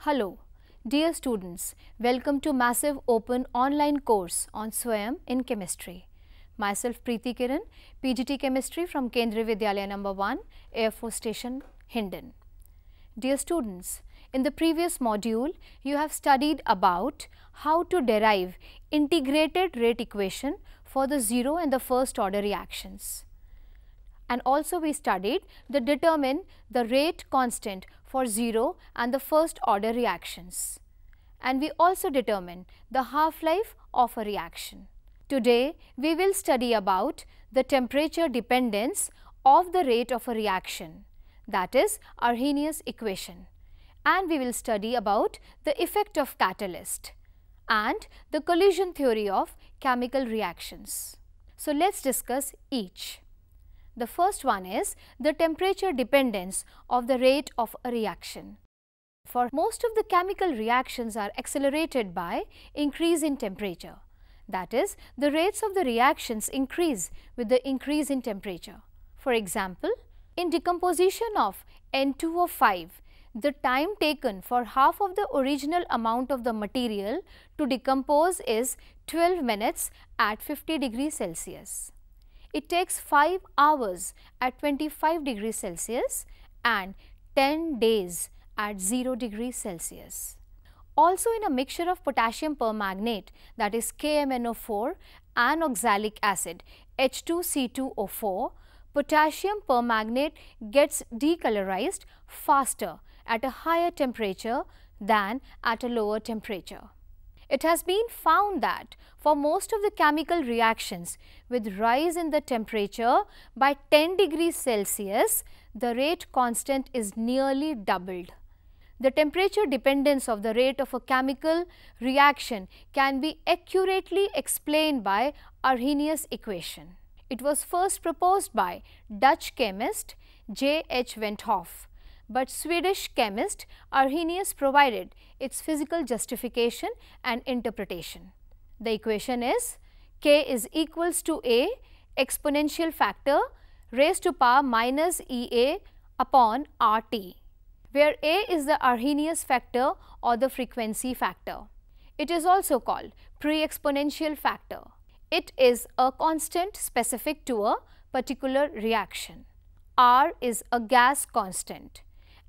Hello, dear students, welcome to Massive Open online course on Swayam in Chemistry. Myself Preeti Kiran, PGT Chemistry from Kendra Vidyalaya number 1, Air Force Station, Hindon. Dear students, in the previous module, you have studied about how to derive integrated rate equation for the zero and the first order reactions. And also we studied the determine the rate constant for 0 and the first order reactions. And we also determine the half-life of a reaction. Today, we will study about the temperature dependence of the rate of a reaction, that is Arrhenius equation. And we will study about the effect of catalyst and the collision theory of chemical reactions. So, let's discuss each. The first one is the temperature dependence of the rate of a reaction. For most of the chemical reactions are accelerated by increase in temperature. That is, the rates of the reactions increase with the increase in temperature. For example, in decomposition of N2O5, the time taken for half of the original amount of the material to decompose is 12 minutes at 50 degrees Celsius. It takes 5 hours at 25 degrees Celsius and 10 days at 0 degrees Celsius. Also in a mixture of potassium permanganate that is KMNO4 and oxalic acid H2C2O4, potassium permanganate gets decolorized faster at a higher temperature than at a lower temperature. It has been found that for most of the chemical reactions with rise in the temperature by 10 degrees Celsius, the rate constant is nearly doubled. The temperature dependence of the rate of a chemical reaction can be accurately explained by Arrhenius equation. It was first proposed by Dutch chemist J. H. Wendhoff but Swedish chemist Arrhenius provided its physical justification and interpretation. The equation is k is equals to a exponential factor raised to power minus Ea upon RT, where a is the Arrhenius factor or the frequency factor. It is also called pre-exponential factor. It is a constant specific to a particular reaction. R is a gas constant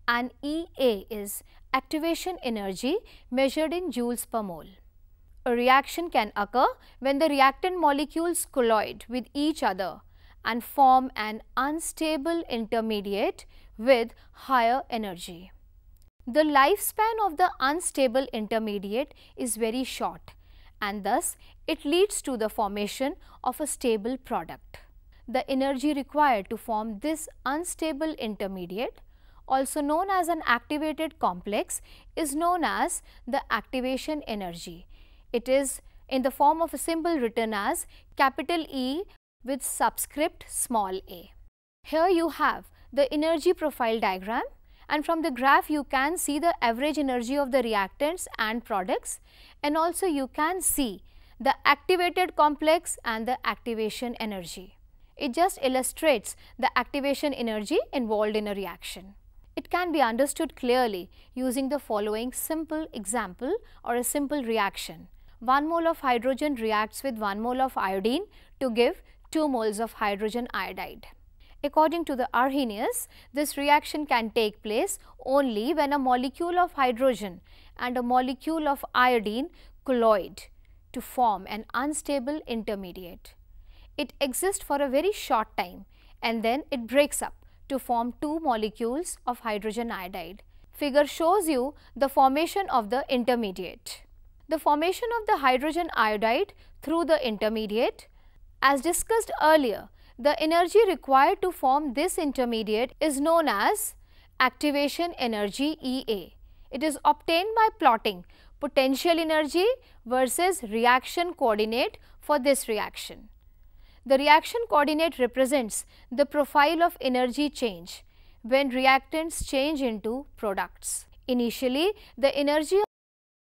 and EA is activation energy measured in joules per mole. A reaction can occur when the reactant molecules colloid with each other and form an unstable intermediate with higher energy. The lifespan of the unstable intermediate is very short and thus it leads to the formation of a stable product. The energy required to form this unstable intermediate also known as an activated complex, is known as the activation energy. It is in the form of a symbol written as capital E with subscript small a. Here you have the energy profile diagram and from the graph you can see the average energy of the reactants and products and also you can see the activated complex and the activation energy. It just illustrates the activation energy involved in a reaction. It can be understood clearly using the following simple example or a simple reaction. 1 mole of hydrogen reacts with 1 mole of iodine to give 2 moles of hydrogen iodide. According to the Arrhenius, this reaction can take place only when a molecule of hydrogen and a molecule of iodine colloid to form an unstable intermediate. It exists for a very short time and then it breaks up to form two molecules of hydrogen iodide. Figure shows you the formation of the intermediate. The formation of the hydrogen iodide through the intermediate. As discussed earlier, the energy required to form this intermediate is known as activation energy EA. It is obtained by plotting potential energy versus reaction coordinate for this reaction. The reaction coordinate represents the profile of energy change when reactants change into products. Initially, the energy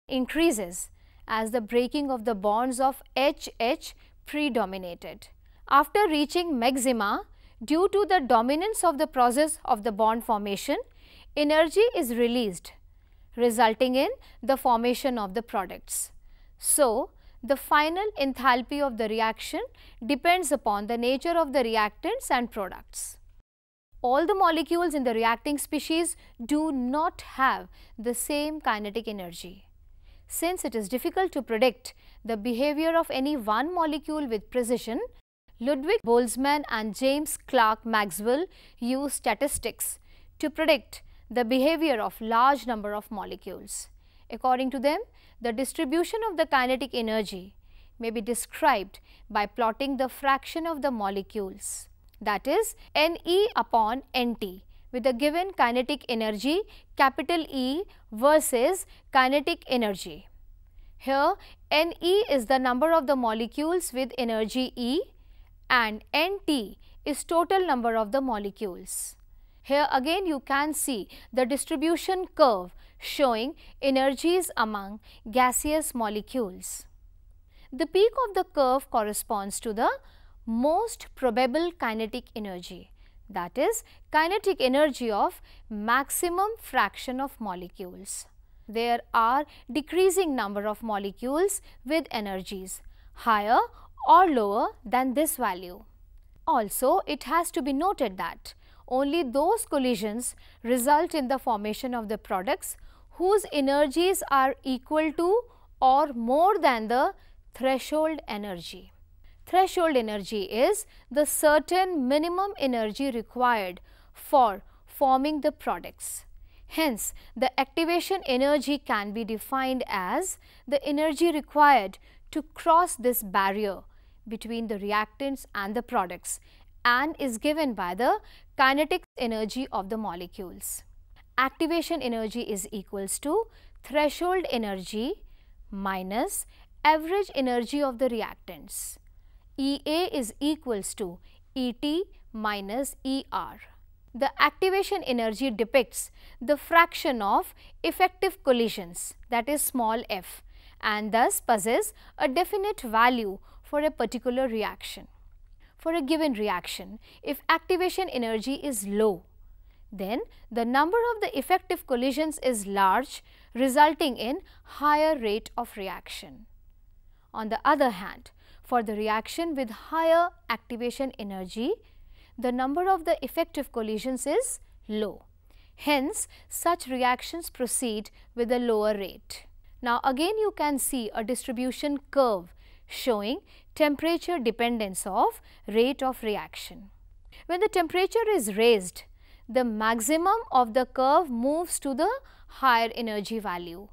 increases as the breaking of the bonds of HH predominated. After reaching maxima, due to the dominance of the process of the bond formation, energy is released resulting in the formation of the products. So, the final enthalpy of the reaction depends upon the nature of the reactants and products. All the molecules in the reacting species do not have the same kinetic energy. Since it is difficult to predict the behavior of any one molecule with precision, Ludwig Boltzmann and James Clerk Maxwell used statistics to predict the behavior of large number of molecules. According to them, the distribution of the kinetic energy may be described by plotting the fraction of the molecules that is Ne upon Nt with a given kinetic energy capital E versus kinetic energy. Here Ne is the number of the molecules with energy E and Nt is total number of the molecules. Here again you can see the distribution curve showing energies among gaseous molecules. The peak of the curve corresponds to the most probable kinetic energy that is kinetic energy of maximum fraction of molecules. There are decreasing number of molecules with energies higher or lower than this value. Also, it has to be noted that only those collisions result in the formation of the products whose energies are equal to or more than the threshold energy. Threshold energy is the certain minimum energy required for forming the products. Hence, the activation energy can be defined as the energy required to cross this barrier between the reactants and the products and is given by the kinetic energy of the molecules activation energy is equals to threshold energy minus average energy of the reactants. EA is equals to ET minus ER. The activation energy depicts the fraction of effective collisions that is small f and thus possess a definite value for a particular reaction. For a given reaction, if activation energy is low, then the number of the effective collisions is large resulting in higher rate of reaction. On the other hand, for the reaction with higher activation energy, the number of the effective collisions is low. Hence, such reactions proceed with a lower rate. Now, again you can see a distribution curve showing temperature dependence of rate of reaction. When the temperature is raised, the maximum of the curve moves to the higher energy value,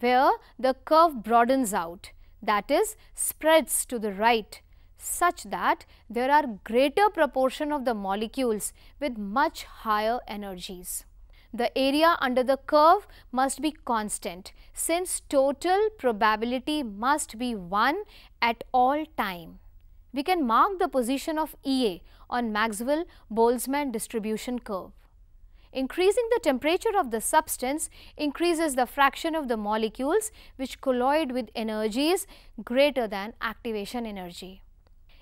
where the curve broadens out, that is spreads to the right such that there are greater proportion of the molecules with much higher energies. The area under the curve must be constant since total probability must be 1 at all time. We can mark the position of EA on Maxwell-Boltzmann distribution curve. Increasing the temperature of the substance increases the fraction of the molecules which colloid with energies greater than activation energy.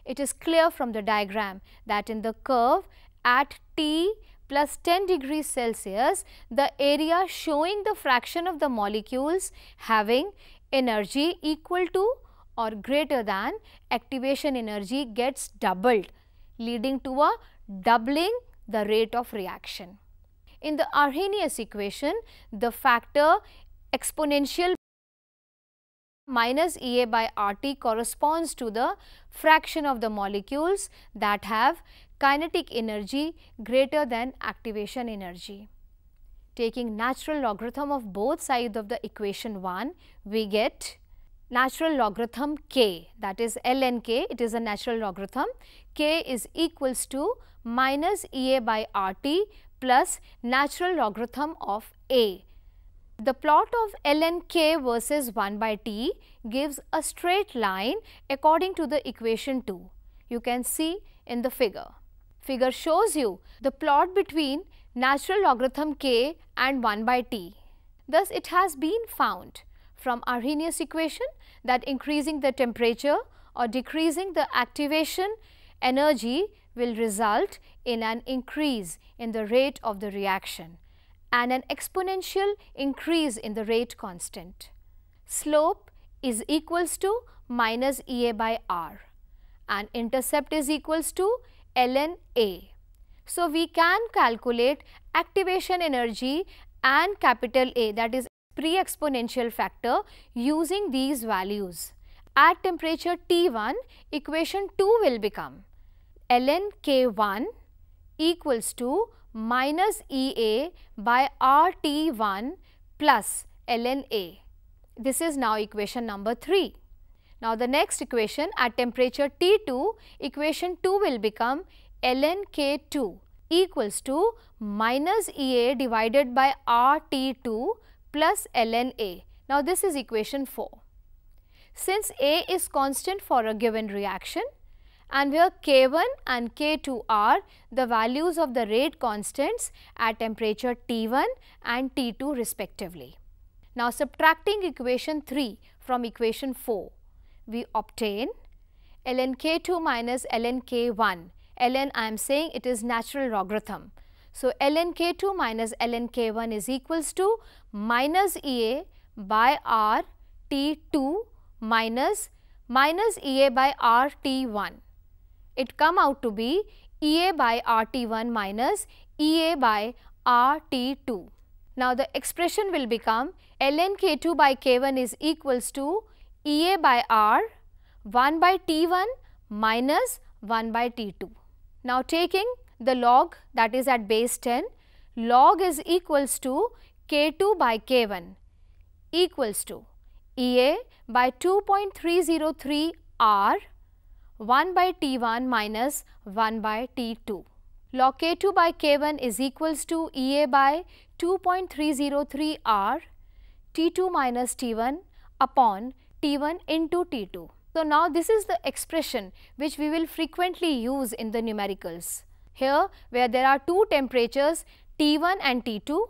It is clear from the diagram that in the curve at T plus 10 degrees Celsius, the area showing the fraction of the molecules having energy equal to or greater than activation energy gets doubled leading to a doubling the rate of reaction. In the Arrhenius equation, the factor exponential minus Ea by Rt corresponds to the fraction of the molecules that have kinetic energy greater than activation energy. Taking natural logarithm of both sides of the equation 1, we get natural logarithm k that is ln k it is a natural logarithm k is equals to minus Ea by RT plus natural logarithm of A. The plot of ln k versus 1 by t gives a straight line according to the equation 2. You can see in the figure. Figure shows you the plot between natural logarithm k and 1 by t. Thus, it has been found from Arrhenius equation that increasing the temperature or decreasing the activation energy will result in an increase in the rate of the reaction and an exponential increase in the rate constant. Slope is equals to minus Ea by R and intercept is equals to ln A. So, we can calculate activation energy and capital A that is pre-exponential factor using these values. At temperature T1, equation 2 will become ln K1 equals to minus Ea by RT1 plus ln A. This is now equation number 3. Now, the next equation at temperature T2, equation 2 will become ln K2 equals to minus Ea divided by RT2 plus ln A. Now this is equation 4. Since A is constant for a given reaction and where K1 and K2 are the values of the rate constants at temperature T1 and T2 respectively. Now subtracting equation 3 from equation 4, we obtain ln K2 minus ln K1. ln I am saying it is natural logarithm. So, ln K2 minus ln K1 is equals to minus EA by R T2 minus minus EA by R T1. It come out to be EA by R T1 minus EA by R T2. Now, the expression will become ln K2 by K1 is equals to EA by R 1 by T1 minus 1 by T2. Now, taking the log that is at base 10, log is equals to K2 by K1 equals to EA by 2.303 R 1 by T1 minus 1 by T2. Log K2 by K1 is equals to EA by 2.303 R T2 minus T1 upon T1 into T2. So, now this is the expression which we will frequently use in the numericals. Here where there are two temperatures T1 and T2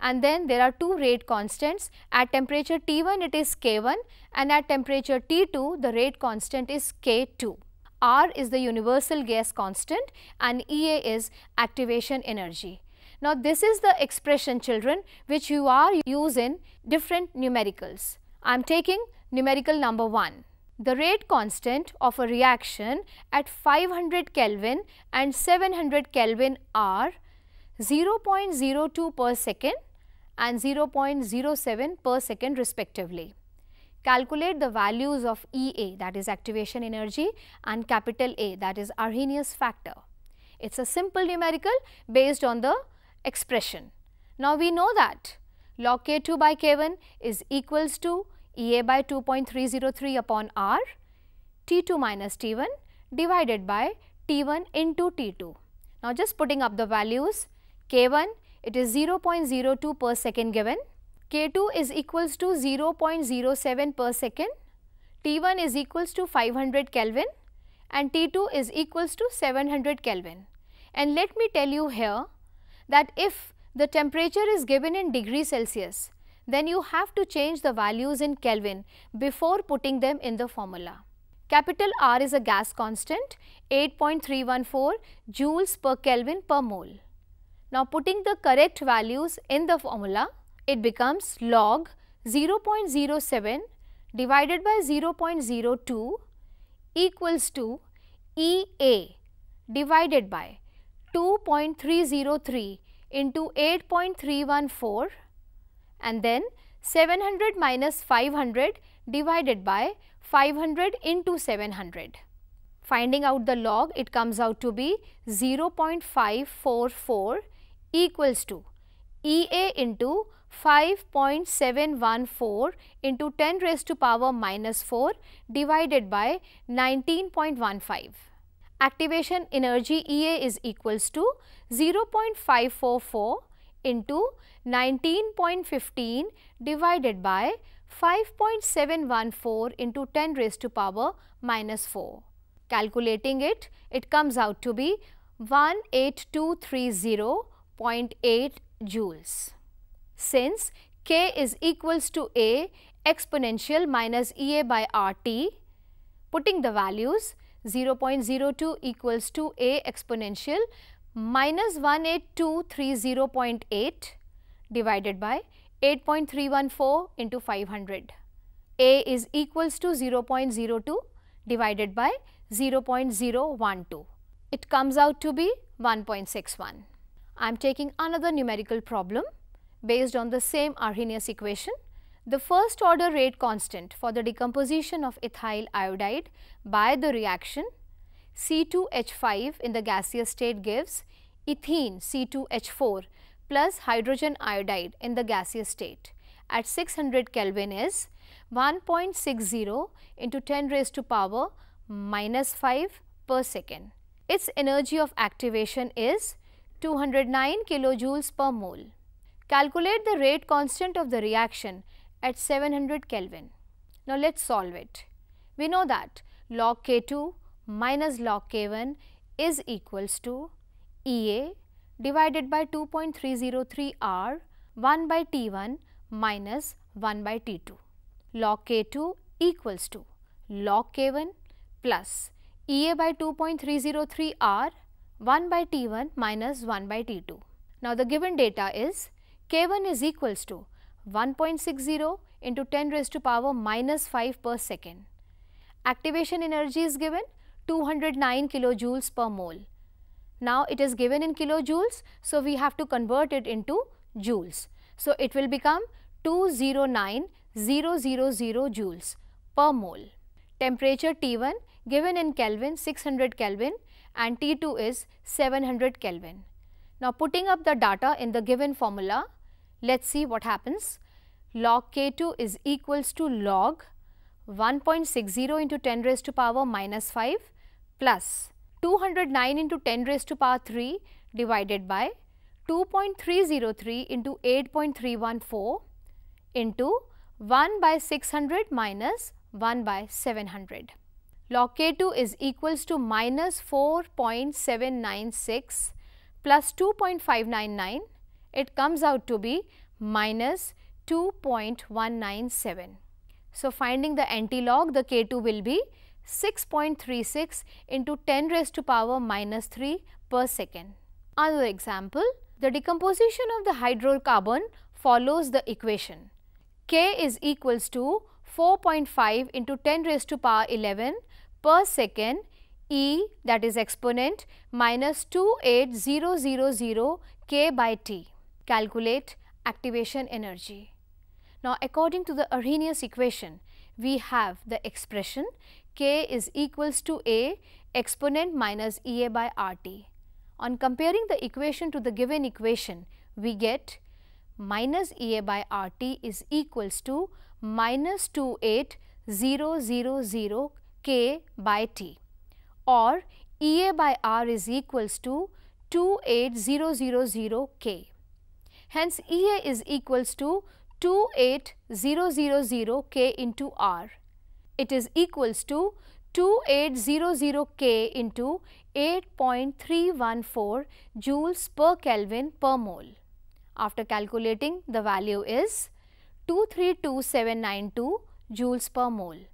and then there are two rate constants. At temperature T1 it is K1 and at temperature T2 the rate constant is K2. R is the universal gas constant and EA is activation energy. Now this is the expression children which you are using different numericals. I am taking numerical number 1. The rate constant of a reaction at 500 Kelvin and 700 Kelvin are 0.02 per second and 0.07 per second respectively. Calculate the values of EA that is activation energy and capital A that is Arrhenius factor. It is a simple numerical based on the expression. Now we know that log K2 by K1 is equals to EA by 2.303 upon R T2 minus T1 divided by T1 into T2. Now just putting up the values K1 it is 0.02 per second given. K2 is equals to 0.07 per second. T1 is equals to 500 Kelvin and T2 is equals to 700 Kelvin. And let me tell you here that if the temperature is given in degree Celsius, then you have to change the values in Kelvin before putting them in the formula. Capital R is a gas constant, 8.314 joules per Kelvin per mole. Now, putting the correct values in the formula, it becomes log 0.07 divided by 0.02 equals to EA divided by 2.303 into 8.314 and then 700 minus 500 divided by 500 into 700. Finding out the log, it comes out to be 0.544 equals to EA into 5.714 into 10 raised to power minus 4 divided by 19.15. Activation energy EA is equals to 0.544 into 19.15 divided by 5.714 into 10 raised to power minus 4. Calculating it, it comes out to be 18230 0.8 joules. Since k is equals to a exponential minus Ea by RT, putting the values 0.02 equals to a exponential minus 18230.8 divided by 8.314 into 500. A is equals to 0.02 divided by 0.012. It comes out to be 1.61. I am taking another numerical problem based on the same Arrhenius equation. The first order rate constant for the decomposition of ethyl iodide by the reaction C2H5 in the gaseous state gives ethene C2H4 plus hydrogen iodide in the gaseous state at 600 Kelvin is 1.60 into 10 raised to power minus 5 per second. Its energy of activation is 209 kilojoules per mole. Calculate the rate constant of the reaction at 700 Kelvin. Now let's solve it. We know that log K2 minus log K1 is equals to EA divided by 2.303 R 1 by T1 minus 1 by T2. Log K2 equals to log K1 plus EA by 2.303 R 1 by T1 minus 1 by T2. Now, the given data is K1 is equals to 1.60 into 10 raised to power minus 5 per second. Activation energy is given 209 kilojoules per mole. Now, it is given in kilojoules, so we have to convert it into joules. So, it will become 209,000 joules per mole. Temperature T1 given in Kelvin 600 Kelvin and T2 is 700 Kelvin. Now putting up the data in the given formula, let's see what happens. Log K2 is equals to log 1.60 into 10 raised to power minus 5 plus 209 into 10 raised to power 3 divided by 2.303 into 8.314 into 1 by 600 minus 1 by 700 log k2 is equals to minus 4.796 plus 2.599, it comes out to be minus 2.197. So, finding the anti-log, the k2 will be 6.36 into 10 raised to power minus 3 per second. Another example, the decomposition of the hydrocarbon follows the equation. K is equals to 4.5 into 10 raised to power 11 per second e that is exponent minus 28000 k by t. Calculate activation energy. Now, according to the Arrhenius equation, we have the expression k is equals to a exponent minus Ea by RT. On comparing the equation to the given equation, we get minus Ea by RT is equals to minus 28000 k by t or EA by R is equals to 28000K. Hence, EA is equals to 28000K into R. It is equals to 2800K into 8.314 joules per Kelvin per mole. After calculating, the value is 232792 joules per mole.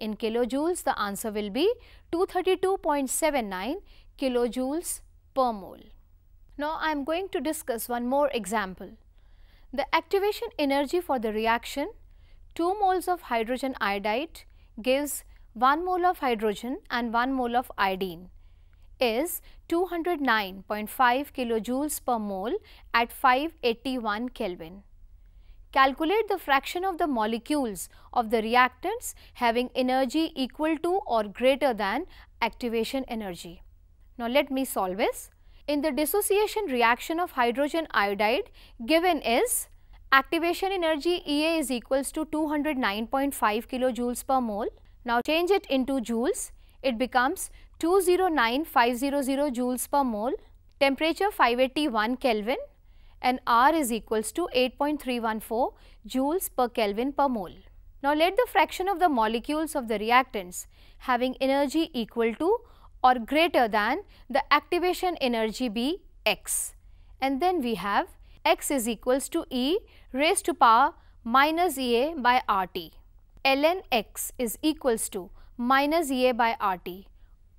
In kilojoules, the answer will be 232.79 kilojoules per mole. Now, I am going to discuss one more example. The activation energy for the reaction 2 moles of hydrogen iodide gives 1 mole of hydrogen and 1 mole of iodine is 209.5 kilojoules per mole at 581 Kelvin. Calculate the fraction of the molecules of the reactants having energy equal to or greater than activation energy. Now, let me solve this. In the dissociation reaction of hydrogen iodide, given is activation energy EA is equals to 209.5 kilojoules per mole. Now, change it into joules, it becomes 209500 joules per mole, temperature 581 Kelvin, and R is equals to 8.314 joules per Kelvin per mole. Now, let the fraction of the molecules of the reactants having energy equal to or greater than the activation energy be x. And then we have x is equals to e raised to power minus Ea by RT. ln x is equals to minus Ea by RT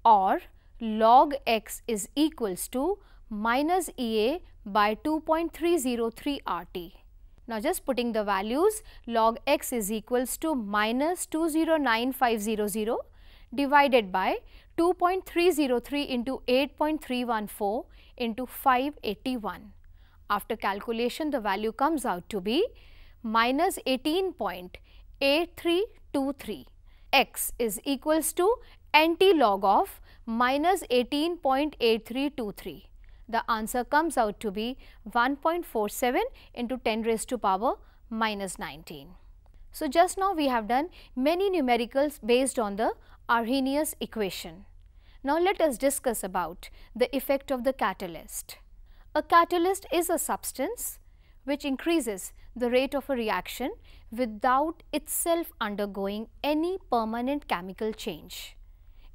or log x is equals to minus Ea by 2.303 RT. Now just putting the values log x is equals to minus 209500 divided by 2.303 into 8.314 into 581. After calculation the value comes out to be minus 18.8323. x is equals to NT log of minus 18.8323 the answer comes out to be 1.47 into 10 raised to power minus 19. So, just now we have done many numericals based on the Arrhenius equation. Now, let us discuss about the effect of the catalyst. A catalyst is a substance which increases the rate of a reaction without itself undergoing any permanent chemical change.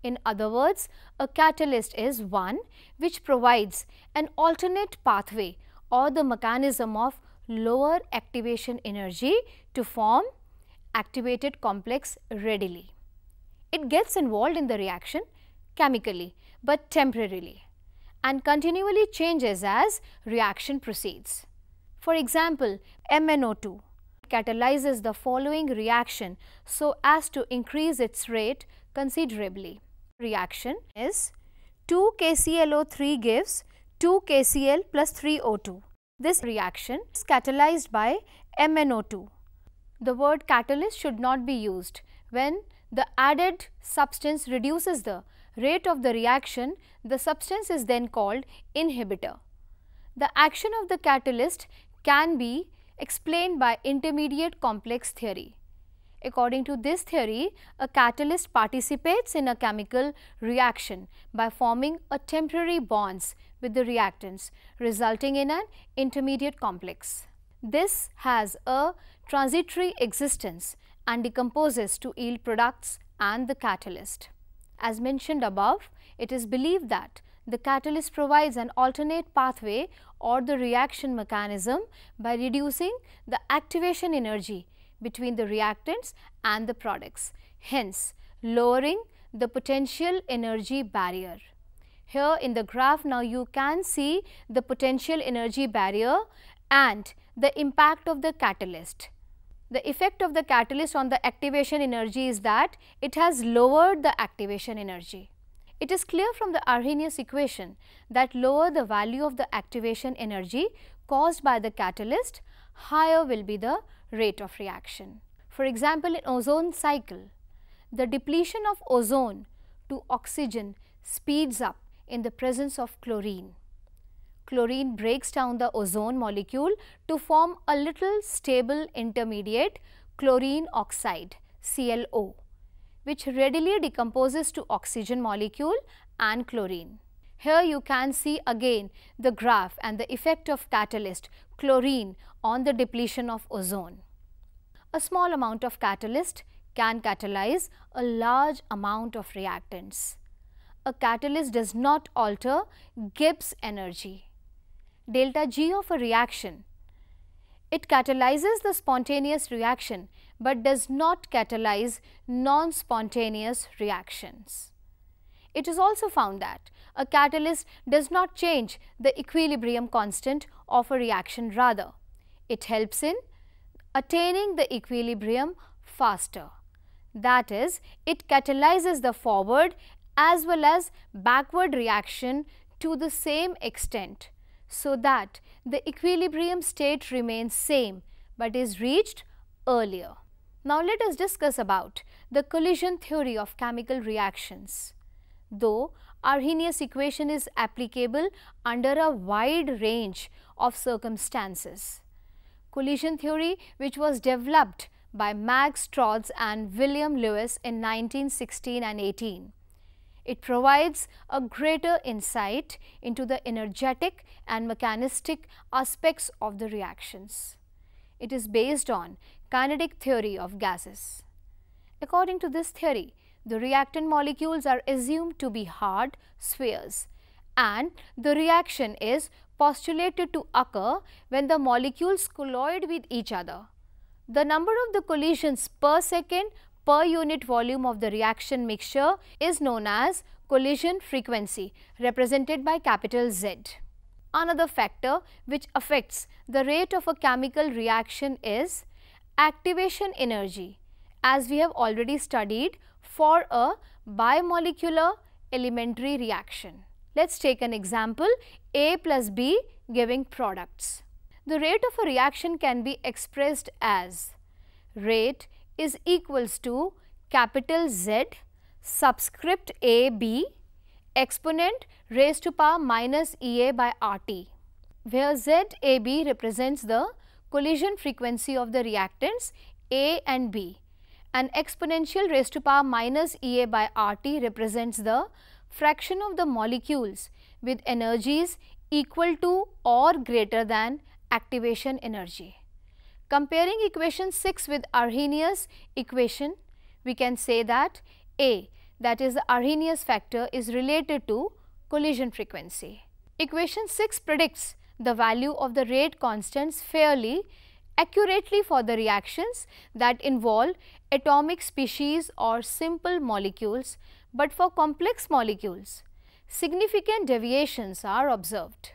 In other words, a catalyst is one which provides an alternate pathway or the mechanism of lower activation energy to form activated complex readily. It gets involved in the reaction chemically but temporarily and continually changes as reaction proceeds. For example, MnO2 catalyzes the following reaction so as to increase its rate considerably reaction is 2 KClO3 gives 2 KCl plus 3 O2. This reaction is catalyzed by MnO2. The word catalyst should not be used. When the added substance reduces the rate of the reaction, the substance is then called inhibitor. The action of the catalyst can be explained by intermediate complex theory. According to this theory, a catalyst participates in a chemical reaction by forming a temporary bonds with the reactants, resulting in an intermediate complex. This has a transitory existence and decomposes to yield products and the catalyst. As mentioned above, it is believed that the catalyst provides an alternate pathway or the reaction mechanism by reducing the activation energy between the reactants and the products, hence lowering the potential energy barrier. Here in the graph now you can see the potential energy barrier and the impact of the catalyst. The effect of the catalyst on the activation energy is that it has lowered the activation energy. It is clear from the Arrhenius equation that lower the value of the activation energy caused by the catalyst, higher will be the rate of reaction. For example, in ozone cycle, the depletion of ozone to oxygen speeds up in the presence of chlorine. Chlorine breaks down the ozone molecule to form a little stable intermediate chlorine oxide ClO which readily decomposes to oxygen molecule and chlorine. Here you can see again the graph and the effect of catalyst chlorine on the depletion of ozone. A small amount of catalyst can catalyze a large amount of reactants. A catalyst does not alter Gibbs energy, delta G of a reaction. It catalyzes the spontaneous reaction but does not catalyze non-spontaneous reactions. It is also found that a catalyst does not change the equilibrium constant of a reaction rather. It helps in attaining the equilibrium faster. That is, it catalyzes the forward as well as backward reaction to the same extent so that the equilibrium state remains same but is reached earlier. Now let us discuss about the collision theory of chemical reactions though Arrhenius equation is applicable under a wide range of circumstances. Collision theory which was developed by Max Trotz and William Lewis in 1916 and 18. It provides a greater insight into the energetic and mechanistic aspects of the reactions. It is based on kinetic theory of gases. According to this theory, the reactant molecules are assumed to be hard spheres and the reaction is postulated to occur when the molecules colloid with each other. The number of the collisions per second per unit volume of the reaction mixture is known as collision frequency represented by capital Z. Another factor which affects the rate of a chemical reaction is activation energy. As we have already studied, for a bimolecular elementary reaction. Let's take an example A plus B giving products. The rate of a reaction can be expressed as rate is equals to capital Z subscript AB exponent raised to power minus EA by RT where ZAB represents the collision frequency of the reactants A and B an exponential raised to power minus Ea by RT represents the fraction of the molecules with energies equal to or greater than activation energy. Comparing equation 6 with Arrhenius equation, we can say that A that is the Arrhenius factor is related to collision frequency. Equation 6 predicts the value of the rate constants fairly accurately for the reactions that involve atomic species or simple molecules, but for complex molecules, significant deviations are observed.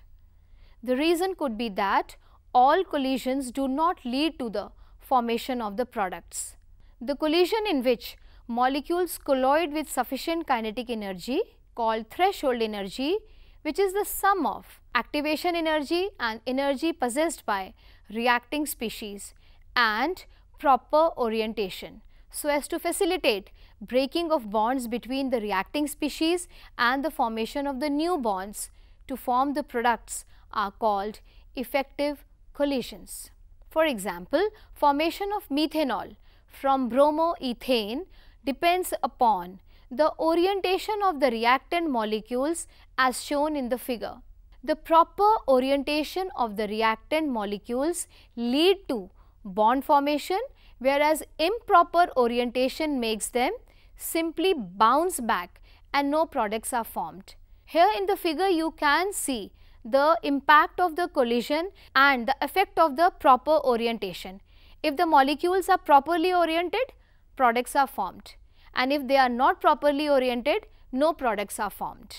The reason could be that all collisions do not lead to the formation of the products. The collision in which molecules colloid with sufficient kinetic energy called threshold energy which is the sum of activation energy and energy possessed by reacting species and proper orientation so as to facilitate breaking of bonds between the reacting species and the formation of the new bonds to form the products are called effective collisions. For example, formation of methanol from bromoethane depends upon the orientation of the reactant molecules as shown in the figure. The proper orientation of the reactant molecules lead to bond formation whereas improper orientation makes them simply bounce back and no products are formed. Here in the figure you can see the impact of the collision and the effect of the proper orientation. If the molecules are properly oriented, products are formed and if they are not properly oriented, no products are formed.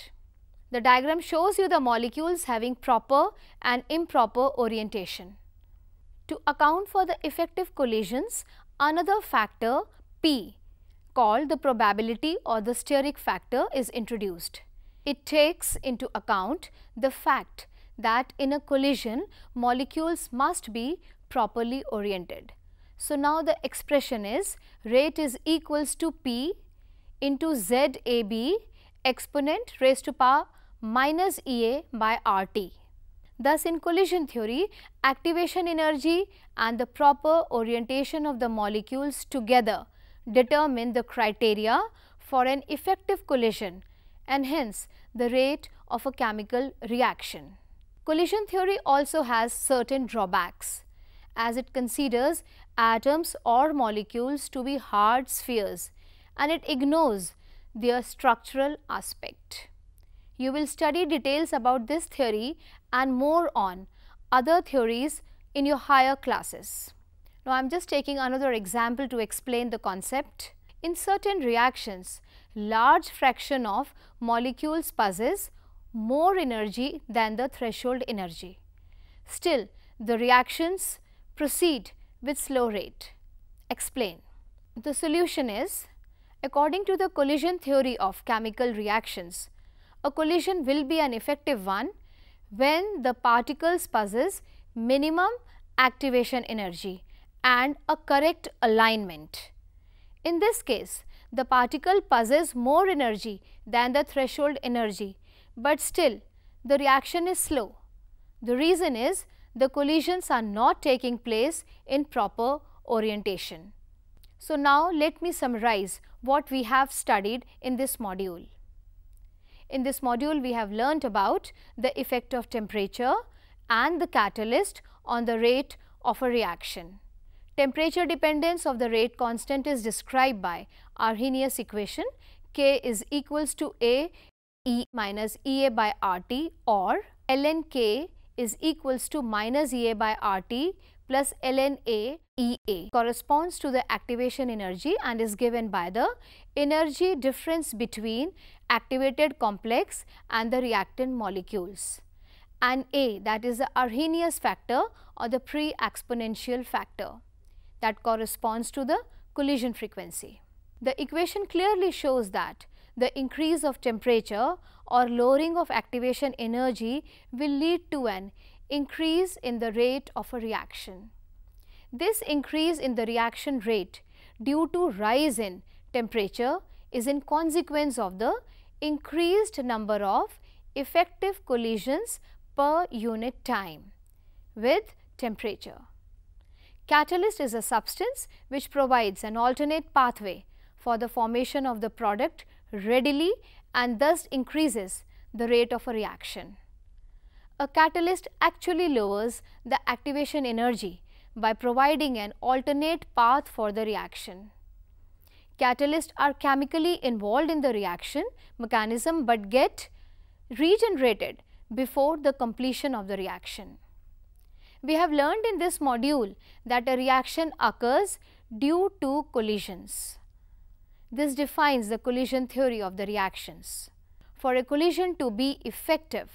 The diagram shows you the molecules having proper and improper orientation. To account for the effective collisions, another factor P called the probability or the steric factor is introduced. It takes into account the fact that in a collision molecules must be properly oriented. So, now the expression is rate is equals to P into ZAB exponent raised to power minus Ea by RT. Thus, in collision theory, activation energy and the proper orientation of the molecules together determine the criteria for an effective collision and hence the rate of a chemical reaction. Collision theory also has certain drawbacks as it considers atoms or molecules to be hard spheres and it ignores their structural aspect. You will study details about this theory and more on other theories in your higher classes. Now, I am just taking another example to explain the concept. In certain reactions, large fraction of molecules possess more energy than the threshold energy. Still, the reactions proceed with slow rate. Explain. The solution is, according to the collision theory of chemical reactions, a collision will be an effective one when the particles possess minimum activation energy and a correct alignment. In this case, the particle possesses more energy than the threshold energy, but still the reaction is slow. The reason is the collisions are not taking place in proper orientation. So, now let me summarize what we have studied in this module. In this module, we have learnt about the effect of temperature and the catalyst on the rate of a reaction. Temperature dependence of the rate constant is described by Arrhenius equation K is equals to A E minus EA by RT or ln K is equals to minus EA by RT plus ln a e a. corresponds to the activation energy and is given by the energy difference between activated complex and the reactant molecules. And A that is the Arrhenius factor or the pre-exponential factor that corresponds to the collision frequency. The equation clearly shows that the increase of temperature or lowering of activation energy will lead to an increase in the rate of a reaction. This increase in the reaction rate due to rise in temperature is in consequence of the increased number of effective collisions per unit time with temperature. Catalyst is a substance which provides an alternate pathway for the formation of the product readily and thus increases the rate of a reaction. A catalyst actually lowers the activation energy by providing an alternate path for the reaction catalysts are chemically involved in the reaction mechanism but get regenerated before the completion of the reaction. We have learned in this module that a reaction occurs due to collisions. This defines the collision theory of the reactions. For a collision to be effective,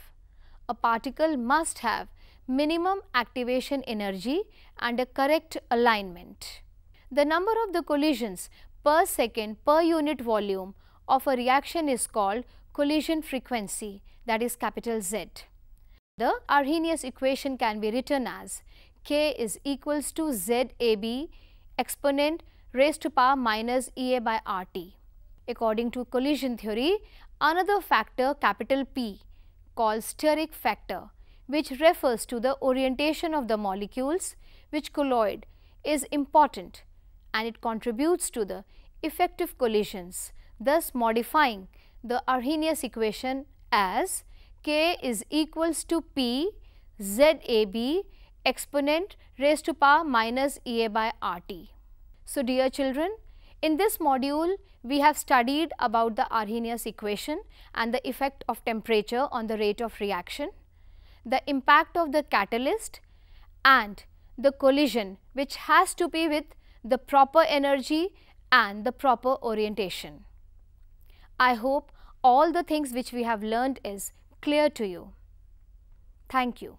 a particle must have minimum activation energy and a correct alignment. The number of the collisions per second per unit volume of a reaction is called collision frequency that is capital Z. The Arrhenius equation can be written as K is equals to ZAB exponent raised to power minus EA by RT. According to collision theory, another factor capital P called steric factor which refers to the orientation of the molecules which colloid is important and it contributes to the effective collisions, thus modifying the Arrhenius equation as k is equals to p zab exponent raised to power minus Ea by RT. So, dear children, in this module, we have studied about the Arrhenius equation and the effect of temperature on the rate of reaction, the impact of the catalyst and the collision which has to be with the proper energy and the proper orientation. I hope all the things which we have learned is clear to you. Thank you.